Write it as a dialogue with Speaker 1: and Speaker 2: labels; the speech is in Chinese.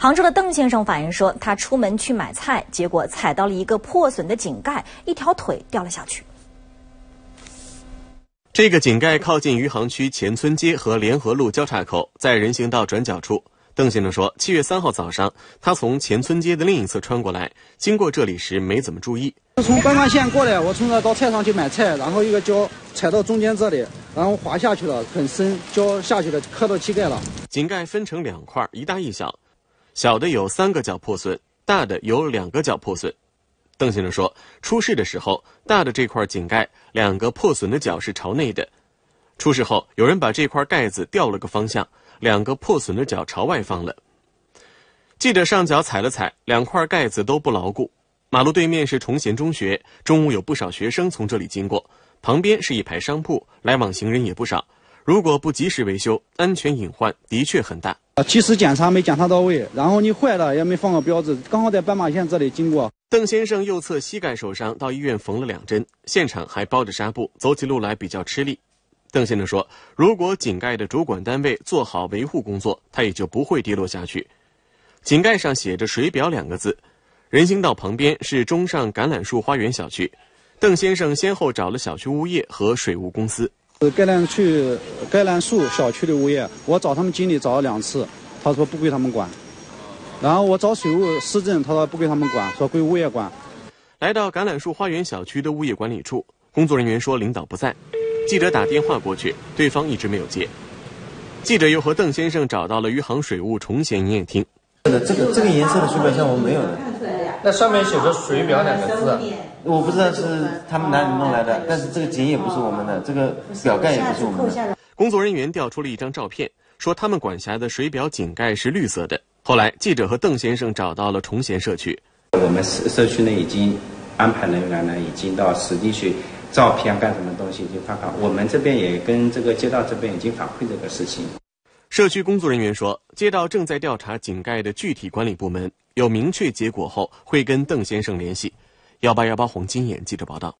Speaker 1: 杭州的邓先生反映说，他出门去买菜，结果踩到了一个破损的井盖，一条腿掉了下去。
Speaker 2: 这个井盖靠近余杭区前村街和联合路交叉口，在人行道转角处。邓先生说，七月三号早上，他从前村街的另一侧穿过来，经过这里时没怎么注意。从斑
Speaker 1: 马线过来，我从那到菜场去买菜，然后一个脚踩到中间这里，然后滑下去了，很深，脚下去了，磕到膝盖了。
Speaker 2: 井盖分成两块，一大一小。小的有三个角破损，大的有两个角破损。邓先生说，出事的时候，大的这块井盖两个破损的角是朝内的。出事后，有人把这块盖子调了个方向，两个破损的角朝外放了。记者上脚踩了踩，两块盖子都不牢固。马路对面是崇贤中学，中午有不少学生从这里经过。旁边是一排商铺，来往行人也不少。如果不及时维修，安全隐患的确很大。
Speaker 1: 及时检查没检查到位，然后你坏了也没放个标志，刚好在斑马线这里经过。
Speaker 2: 邓先生右侧膝盖受伤，到医院缝了两针，现场还包着纱布，走起路来比较吃力。邓先生说：“如果井盖的主管单位做好维护工作，他也就不会跌落下去。”井盖上写着“水表”两个字，人行道旁边是中上橄榄树花园小区。邓先生先后找了小区物业和水务公司。是甘兰区
Speaker 1: 甘兰树小区的物业，我找他们经理找了两次，他说不归他们管。然后我找水务市政，他说不归他们管，说归物业管。
Speaker 2: 来到橄榄树花园小区的物业管理处，工作人员说领导不在，记者打电话过去，对方一直没有接。记者又和邓先生找到了余杭水务崇贤营业厅。这个这个颜色的水表箱我们没有。的。
Speaker 1: 那上面写着“水表”两个字，我不知道是
Speaker 2: 他们哪里弄来的，但是这个井也不是我们的，这个表盖也不是我们的。工作人员调出了一张照片，说他们管辖的水表井盖是绿色的。后来，记者和邓先生找到了崇贤社区，
Speaker 1: 我们社社区呢已经安排人员呢，已经到实地去照片干什么东西，就看看。我们这边也跟这个街道这
Speaker 2: 边已经反馈这个事情。社区工作人员说，街道正在调查井盖的具体管理部门，有明确结果后会跟邓先生联系。幺八幺八黄金眼记者报道。